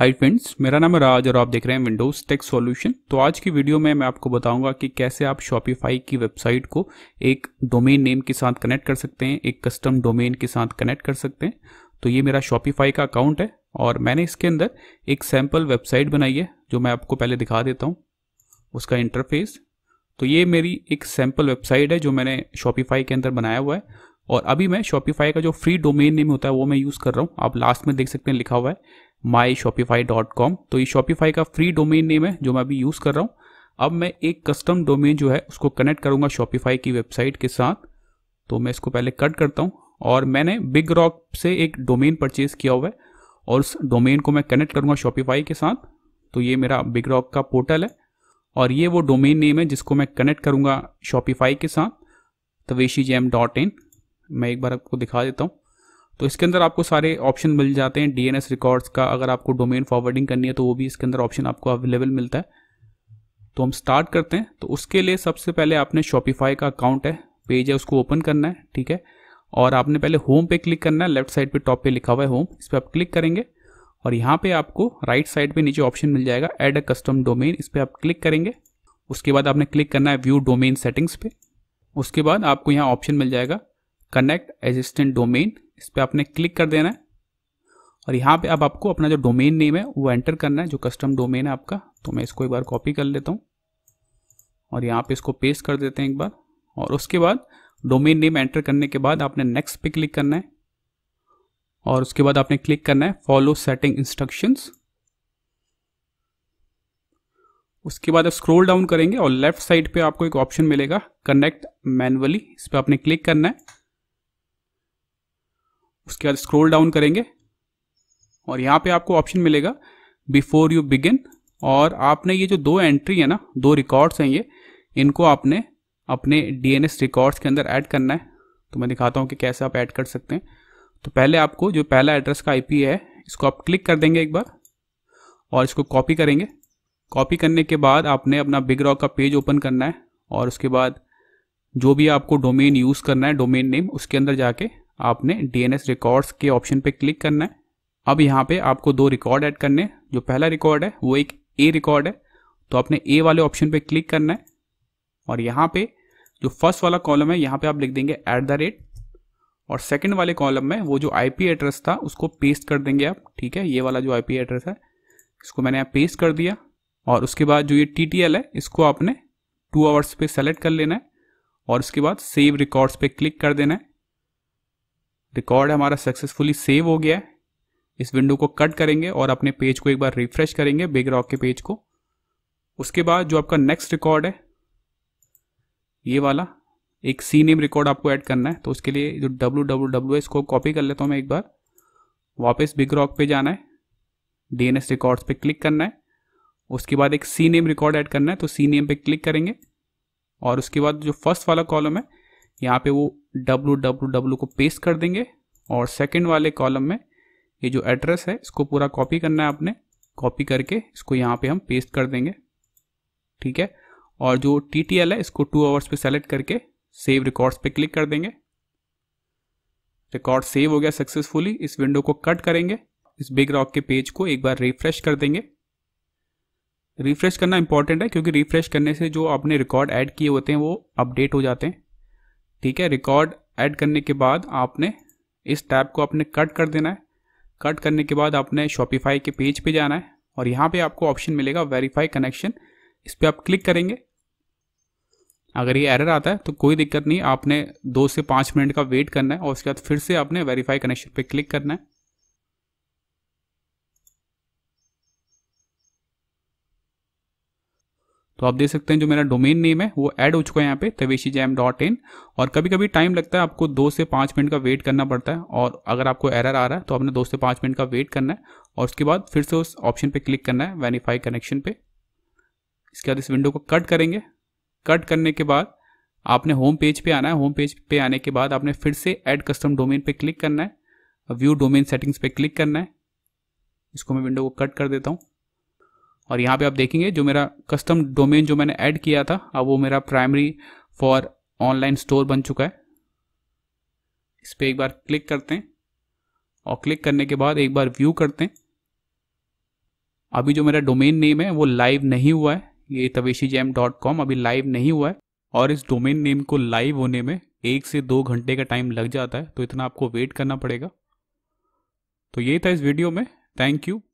hi friends मेरा नाम है राज और आप देख रहे हैं विंडोज टेक सॉल्यूशन तो आज की वीडियो में मैं आपको बताऊंगा कि कैसे आप शॉपिफाई की वेबसाइट को एक डोमेन नेम के साथ कनेक्ट कर सकते हैं एक कस्टम डोमेन के साथ कनेक्ट कर सकते हैं तो ये मेरा शॉपिफाई का अकाउंट है और मैंने इसके अंदर एक सैम्पल वेबसाइट बनाई है जो मैं आपको पहले दिखा देता हूँ उसका इंटरफेस तो ये मेरी एक सैम्पल वेबसाइट है जो मैंने शॉपिफाई के अंदर बनाया हुआ है और अभी मैं शॉपिफाई का जो फ्री डोमेन नेम होता है वो मैं यूज़ कर रहा हूँ आप लास्ट में देख सकते हैं लिखा हुआ है माई शॉपिफाई डॉट कॉम तो ये शॉपिफाई का फ्री डोमेन नेम है जो मैं अभी यूज़ कर रहा हूँ अब मैं एक कस्टम डोमेन जो है उसको कनेक्ट करूँगा शॉपिफाई की वेबसाइट के साथ तो मैं इसको पहले कट करता हूँ और मैंने बिग रॉक से एक डोमेन परचेज किया हुआ है और उस डोमेन को मैं कनेक्ट करूँगा शॉपिफाई के साथ तो ये मेरा बिग रॉक का पोर्टल है और ये वो डोमेन नेम है जिसको मैं कनेक्ट करूँगा शॉपिफाई के साथ तवेशी जैम डॉट इन मैं एक बार आपको दिखा देता हूँ तो इसके अंदर आपको सारे ऑप्शन मिल जाते हैं डीएनएस रिकॉर्ड्स का अगर आपको डोमेन फॉरवर्डिंग करनी है तो वो भी इसके अंदर ऑप्शन आपको अवेलेबल मिलता है तो हम स्टार्ट करते हैं तो उसके लिए सबसे पहले आपने शॉपिफाई का अकाउंट है पेज है उसको ओपन करना है ठीक है और आपने पहले होम पे क्लिक करना है लेफ्ट साइड पे टॉप पे लिखा हुआ है होम इस पर आप क्लिक करेंगे और यहाँ पे आपको राइट साइड पे नीचे ऑप्शन मिल जाएगा एड अ कस्टम डोमेन इस पर आप क्लिक करेंगे उसके बाद आपने क्लिक करना है व्यू डोमेन सेटिंग्स पे उसके बाद आपको यहाँ ऑप्शन मिल जाएगा कनेक्ट एजिस्टेंट डोमेन इस पर आपने क्लिक कर देना है और यहाँ पे अब आपको अपना जो डोमेन नेम है वो एंटर करना है जो कस्टम डोमेन है आपका तो मैं इसको एक बार कॉपी कर लेता हूँ और यहाँ पे इसको पेस्ट कर देते हैं एक बार और उसके बाद डोमेन नेम एंटर करने के बाद आपने नेक्स्ट पे क्लिक करना है और उसके बाद आपने क्लिक करना है फॉलो सेटिंग इंस्ट्रक्शंस उसके बाद आप स्क्रोल डाउन करेंगे और लेफ्ट साइड पे आपको एक ऑप्शन मिलेगा कनेक्ट मैनुअली इस पर आपने क्लिक करना है उसके बाद स्क्रोल डाउन करेंगे और यहाँ पे आपको ऑप्शन मिलेगा बिफोर यू बिगिन और आपने ये जो दो एंट्री है ना दो रिकॉर्ड्स हैं ये इनको आपने अपने एस रिकॉर्ड्स के अंदर ऐड करना है तो मैं दिखाता हूँ कि कैसे आप ऐड कर सकते हैं तो पहले आपको जो पहला एड्रेस का आई है इसको आप क्लिक कर देंगे एक बार और इसको कॉपी करेंगे कॉपी करने के बाद आपने अपना बिग रॉक का पेज ओपन करना है और उसके बाद जो भी आपको डोमेन यूज़ करना है डोमेन नेम उसके अंदर जाके आपने डीएनएस रिकॉर्ड्स के ऑप्शन पे क्लिक करना है अब यहाँ पे आपको दो रिकॉर्ड ऐड करने हैं जो पहला रिकॉर्ड है वो एक ए रिकॉर्ड है तो आपने ए वाले ऑप्शन पे क्लिक करना है और यहाँ पे जो फर्स्ट वाला कॉलम है यहाँ पे आप लिख देंगे एट द रेट और सेकेंड वाले कॉलम में वो जो आई एड्रेस था उसको पेस्ट कर देंगे आप ठीक है ये वाला जो आई एड्रेस है इसको मैंने यहाँ पेस्ट कर दिया और उसके बाद जो ये टी है इसको आपने टू आवर्स पे सेलेक्ट कर लेना है और उसके बाद सेव रिकॉर्ड्स पे क्लिक कर देना है रिकॉर्ड हमारा सक्सेसफुली सेव हो गया है इस विंडो को कट करेंगे और अपने पेज को एक बार रिफ्रेश करेंगे बिग रॉक के पेज को उसके बाद जो आपका नेक्स्ट रिकॉर्ड है ये वाला एक सी नेम रिकॉर्ड आपको ऐड करना है तो उसके लिए जो डब्लू डब्लू डब्ल्यू इसको कॉपी कर लेता हूँ मैं एक बार वापस बिग रॉक पे जाना है डी एन एस रिकॉर्ड्स पे क्लिक करना है उसके बाद एक सी नेम रिकॉर्ड ऐड करना है तो सी नेम पे क्लिक करेंगे और उसके बाद जो फर्स्ट वाला कॉलम है यहाँ पे वो डब्लू डब्लू डब्लू को पेस्ट कर देंगे और सेकेंड वाले कॉलम में ये जो एड्रेस है इसको पूरा कॉपी करना है आपने कॉपी करके इसको यहाँ पे हम पेस्ट कर देंगे ठीक है और जो टी टी एल है इसको टू आवर्स पे सेलेक्ट करके सेव रिकॉर्ड्स पे क्लिक कर देंगे रिकॉर्ड सेव हो गया सक्सेसफुली इस विंडो को कट करेंगे इस बिग रॉक के पेज को एक बार रिफ्रेश कर देंगे रिफ्रेश करना इंपॉर्टेंट है क्योंकि रिफ्रेश करने से जो आपने रिकॉर्ड ऐड किए होते हैं वो अपडेट हो जाते हैं ठीक है रिकॉर्ड ऐड करने के बाद आपने इस टैब को आपने कट कर देना है कट करने के बाद आपने शॉपिफाई के पेज पे जाना है और यहाँ पे आपको ऑप्शन मिलेगा वेरीफाई कनेक्शन इस पर आप क्लिक करेंगे अगर ये एरर आता है तो कोई दिक्कत नहीं आपने दो से पाँच मिनट का वेट करना है और उसके बाद फिर से आपने वेरीफाई कनेक्शन पे क्लिक करना है तो आप देख सकते हैं जो मेरा डोमेन नेम है वो ऐड हो चुका है यहाँ पे तवेशी जैम डॉट इन और कभी कभी टाइम लगता है आपको दो से पाँच मिनट का वेट करना पड़ता है और अगर आपको एरर आ रहा है तो आपने दो से पाँच मिनट का वेट करना है और उसके बाद फिर से उस ऑप्शन पर क्लिक करना है वेरीफाई कनेक्शन पे इसके बाद इस विंडो को कट करेंगे कट करने के बाद आपने होम पेज पर आना है होम पेज पर आने के बाद आपने फिर से एड कस्टम डोमेन पर क्लिक करना है व्यू डोमेन सेटिंग्स पर क्लिक करना है इसको मैं विंडो को कट कर देता हूँ और यहाँ पे आप देखेंगे जो मेरा कस्टम डोमेन जो मैंने ऐड किया था अब वो मेरा प्राइमरी फॉर ऑनलाइन स्टोर बन चुका है इस पर एक बार क्लिक करते हैं और क्लिक करने के बाद एक बार व्यू करते हैं अभी जो मेरा डोमेन नेम है वो लाइव नहीं हुआ है ये तवेशी जैम डॉट कॉम अभी लाइव नहीं हुआ है और इस डोमेन नेम को लाइव होने में एक से दो घंटे का टाइम लग जाता है तो इतना आपको वेट करना पड़ेगा तो ये था इस वीडियो में थैंक यू